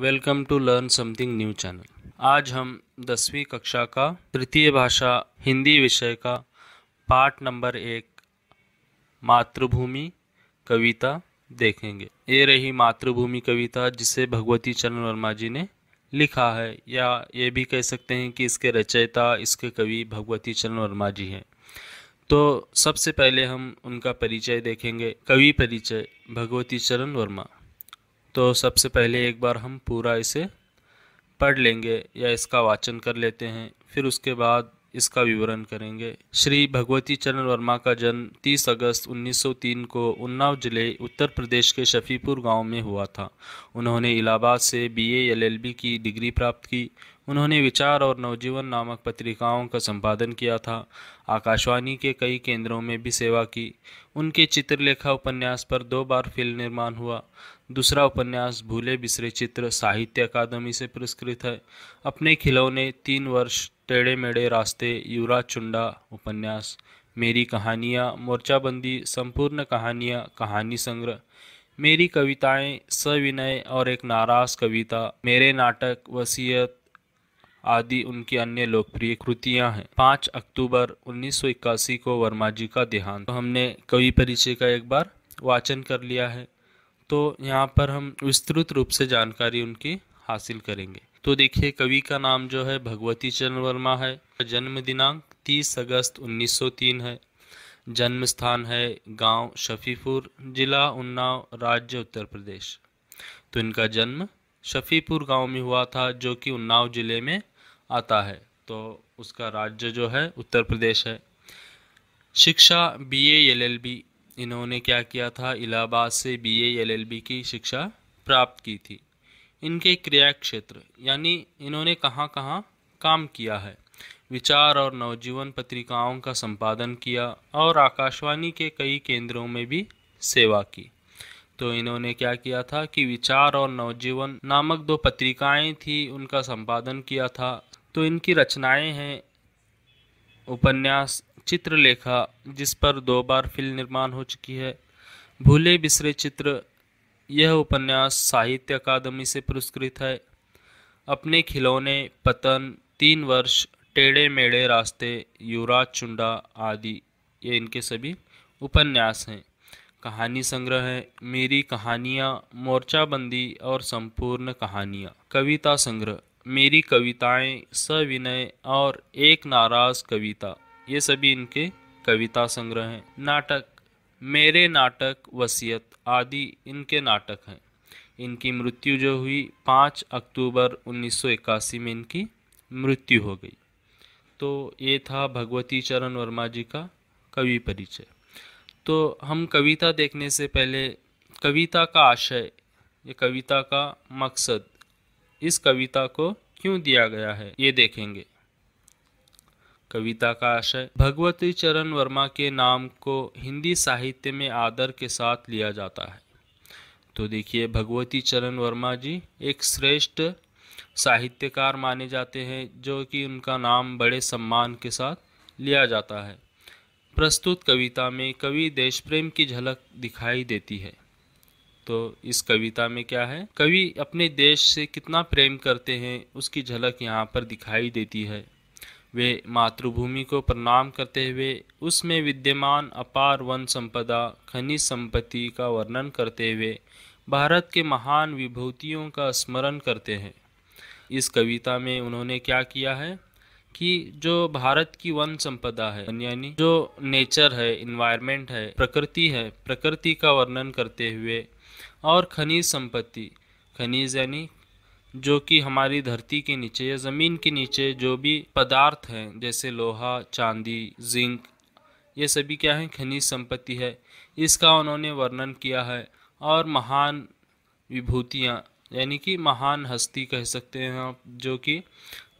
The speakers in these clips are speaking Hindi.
welcome to learn something new channel आज हम दसवीं कक्षा का तृतीय भाषा हिंदी विषय का पाठ नंबर एक मातृभूमि कविता देखेंगे ये रही मातृभूमि कविता जिसे भगवती चरण वर्मा जी ने लिखा है या ये भी कह सकते हैं कि इसके रचयिता इसके कवि भगवती चरण वर्मा जी हैं तो सबसे पहले हम उनका परिचय देखेंगे कवि परिचय भगवती चरण वर्मा तो सबसे पहले एक बार हम पूरा इसे पढ़ लेंगे या इसका वाचन कर लेते हैं फिर उसके बाद इसका विवरण करेंगे श्री भगवती चरण वर्मा का जन्म 30 अगस्त 1903 को उन्नाव जिले उत्तर प्रदेश के शफीपुर गांव में हुआ था उन्होंने इलाहाबाद से बीए एलएलबी की डिग्री प्राप्त की उन्होंने विचार और नवजीवन नामक पत्रिकाओं का संपादन किया था आकाशवाणी के कई केंद्रों में भी सेवा की उनके चित्रलेखा उपन्यास पर दो बार फिल्म निर्माण हुआ दूसरा उपन्यास भूले बिसरे चित्र साहित्य अकादमी से पुरस्कृत है अपने खिलौने तीन वर्ष टेढ़े मेढ़े रास्ते युवराज चुंडा उपन्यास मेरी कहानियाँ मोर्चाबंदी संपूर्ण कहानियाँ कहानी संग्रह मेरी कविताएं सविनय और एक नाराज कविता मेरे नाटक वसीयत आदि उनकी अन्य लोकप्रिय कृतियां हैं पाँच अक्टूबर उन्नीस को वर्मा जी का देहांत तो हमने कवि परिचय का एक बार वाचन कर लिया है तो यहाँ पर हम विस्तृत रूप से जानकारी उनकी हासिल करेंगे तो देखिए कवि का नाम जो है भगवती चरण वर्मा है जन्म दिनांक 30 अगस्त 1903 है जन्म स्थान है गांव शफीपुर जिला उन्नाव राज्य उत्तर प्रदेश तो इनका जन्म शफीपुर गांव में हुआ था जो कि उन्नाव जिले में आता है तो उसका राज्य जो है उत्तर प्रदेश है शिक्षा बी एल इन्होंने क्या किया था इलाहाबाद से बी एल की शिक्षा प्राप्त की थी इनके क्रिया क्षेत्र यानी इन्होंने कहाँ कहाँ काम किया है विचार और नवजीवन पत्रिकाओं का संपादन किया और आकाशवाणी के कई केंद्रों में भी सेवा की तो इन्होंने क्या किया था कि विचार और नवजीवन नामक दो पत्रिकाएं थी उनका संपादन किया था तो इनकी रचनाएं हैं उपन्यास चित्रलेखा जिस पर दो बार फिल्म निर्माण हो चुकी है भूले बिसरे चित्र यह उपन्यास साहित्य अकादमी से पुरस्कृत है अपने खिलौने पतन तीन वर्ष टेढ़े मेढ़े रास्ते युवराज चुंडा आदि ये इनके सभी उपन्यास हैं कहानी संग्रह है मेरी कहानियाँ मोर्चाबंदी और संपूर्ण कहानियाँ कविता संग्रह मेरी कविताएं सविनय और एक नाराज कविता ये सभी इनके कविता संग्रह हैं नाटक मेरे नाटक वसीयत आदि इनके नाटक हैं इनकी मृत्यु जो हुई पाँच अक्टूबर 1981 में इनकी मृत्यु हो गई तो ये था भगवती चरण वर्मा जी का कवि परिचय तो हम कविता देखने से पहले कविता का आशय ये कविता का मकसद इस कविता को क्यों दिया गया है ये देखेंगे कविता का आशय भगवती चरण वर्मा के नाम को हिंदी साहित्य में आदर के साथ लिया जाता है तो देखिए भगवती चरण वर्मा जी एक श्रेष्ठ साहित्यकार माने जाते हैं जो कि उनका नाम बड़े सम्मान के साथ लिया जाता है प्रस्तुत कविता में कवि देश प्रेम की झलक दिखाई देती है तो इस कविता में क्या है कवि अपने देश से कितना प्रेम करते हैं उसकी झलक यहाँ पर दिखाई देती है वे मातृभूमि को प्रणाम करते हुए उसमें विद्यमान अपार वन संपदा खनिज संपत्ति का वर्णन करते हुए भारत के महान विभूतियों का स्मरण करते हैं इस कविता में उन्होंने क्या किया है कि जो भारत की वन संपदा है यानी जो नेचर है इन्वायरमेंट है प्रकृति है प्रकृति का वर्णन करते हुए और खनिज संपत्ति खनिज यानी जो कि हमारी धरती के नीचे या ज़मीन के नीचे जो भी पदार्थ हैं जैसे लोहा चांदी जिंक ये सभी क्या है खनिज संपत्ति है इसका उन्होंने वर्णन किया है और महान विभूतियाँ यानी कि महान हस्ती कह सकते हैं आप जो कि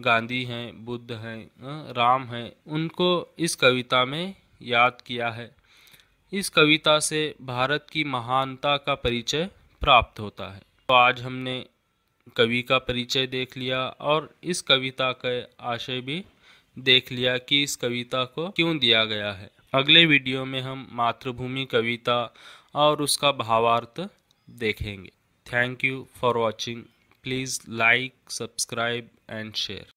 गांधी हैं बुद्ध हैं राम हैं उनको इस कविता में याद किया है इस कविता से भारत की महानता का परिचय प्राप्त होता है तो आज हमने कवि का परिचय देख लिया और इस कविता का आशय भी देख लिया कि इस कविता को क्यों दिया गया है अगले वीडियो में हम मातृभूमि कविता और उसका भावार्थ देखेंगे thank you for watching please like subscribe and share